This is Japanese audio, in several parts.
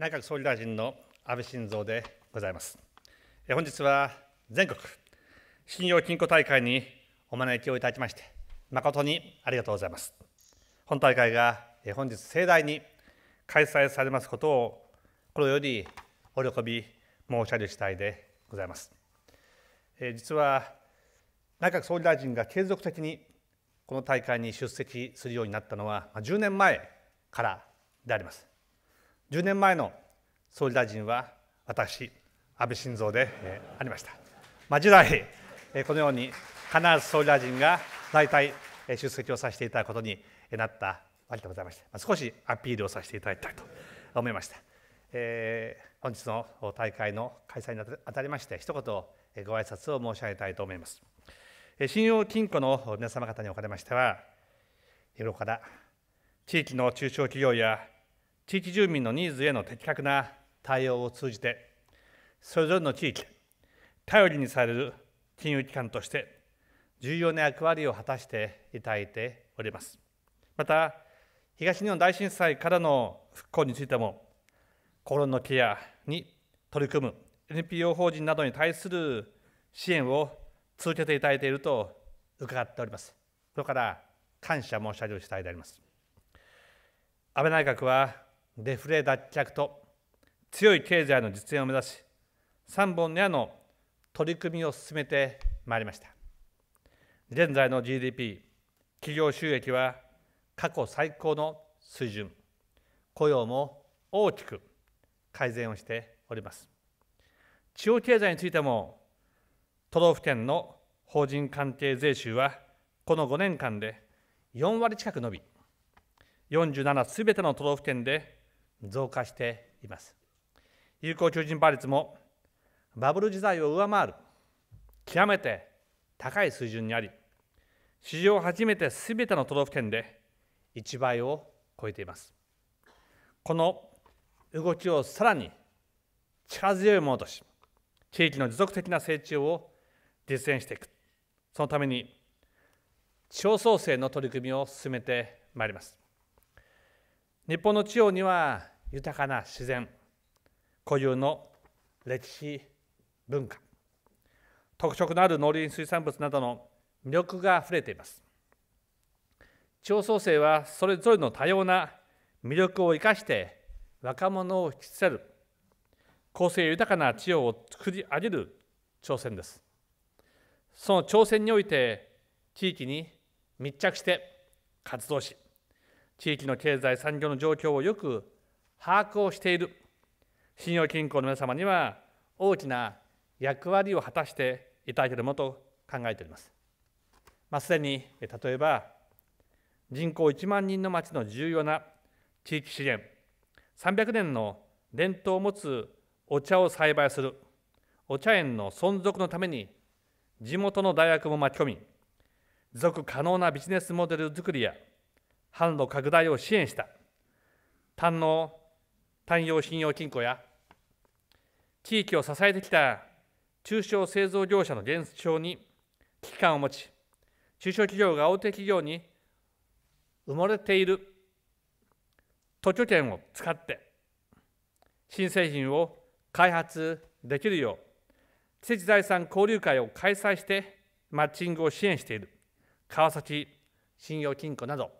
内閣総理大臣の安倍晋三でございます。本日は全国信用金庫大会にお招きをいただきまして、誠にありがとうございます。本大会が本日盛大に開催されますことを、このよりお喜び申し上げる次第でございます。実は内閣総理大臣が継続的にこの大会に出席するようになったのは10年前からであります。10年前の総理大臣は私安倍晋三で、ありました、まあ、時代、このように必ず総理大臣が大体出席をさせていただくことになったわけでございまして、少しアピールをさせていただきたいと思いました、えー、本日の大会の開催にあたりまして一言ご挨拶を申し上げたいと思います信用金庫の皆様方におかれましては日頃から地域の中小企業や地域住民のニーズへの的確な対応を通じて、それぞれの地域、頼りにされる金融機関として、重要な役割を果たしていただいております。また、東日本大震災からの復興についても、心のケアに取り組む NPO 法人などに対する支援を続けていただいていると伺っております。れから感謝申し上げる次第であります。安倍内閣はデフレ脱却と強い経済の実現を目指し3本の矢の取り組みを進めてまいりました現在の GDP 企業収益は過去最高の水準雇用も大きく改善をしております地方経済についても都道府県の法人関係税収はこの5年間で4割近く伸び47すべての都道府県で増加しています有効求人倍率もバブル時代を上回る極めて高い水準にあり史上初めてすべての都道府県で1倍を超えていますこの動きをさらに力強いものとし地域の持続的な成長を実現していくそのために地方創生の取り組みを進めてまいります日本の地方には豊かな自然固有の歴史文化特色のある農林水産物などの魅力が溢れています地方創生はそれぞれの多様な魅力を生かして若者を引きつける個性豊かな地方を作り上げる挑戦ですその挑戦において地域に密着して活動し地域の経済産業の状況をよく把握をしている信用金庫の皆様には大きな役割を果たしていただけるものと考えております。まあ、すでに例えば人口1万人の町の重要な地域資源300年の伝統を持つお茶を栽培するお茶園の存続のために地元の大学も巻き込み持続可能なビジネスモデルづくりや販路拡大を支援した堪能単用信用金庫や地域を支えてきた中小製造業者の減少に危機感を持ち、中小企業が大手企業に埋もれている特許権を使って新製品を開発できるよう知的財産交流会を開催してマッチングを支援している川崎信用金庫など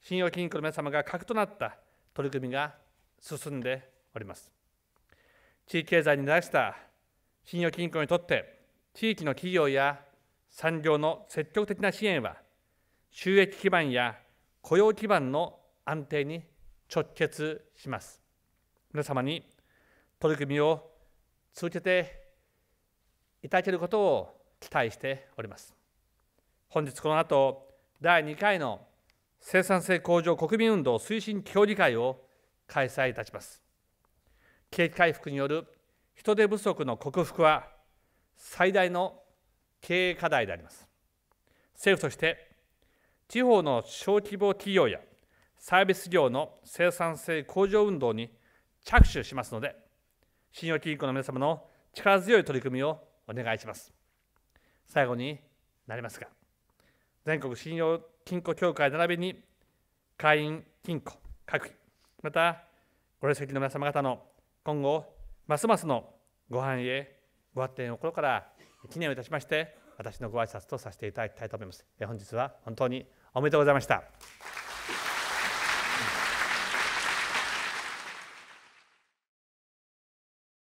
信用金庫の皆様が核となった取り組みが進んでおります。地域経済に出した信用金庫にとって、地域の企業や産業の積極的な支援は、収益基盤や雇用基盤の安定に直結します。皆様に取り組みを続けていただけることを期待しております。本日この後、第2回の生産性向上国民運動推進協議会を開催いたします景気回復による人手不足の克服は最大の経営課題であります政府として地方の小規模企業やサービス業の生産性向上運動に着手しますので信用金庫の皆様の力強い取り組みをお願いします最後になりますが全国信用金庫協会並びに会員金庫各位またご列席の皆様方の今後ますますのご繁栄ご発展の頃から記念をいたしまして私のご挨拶とさせていただきたいと思います本日は本当におめでとうございました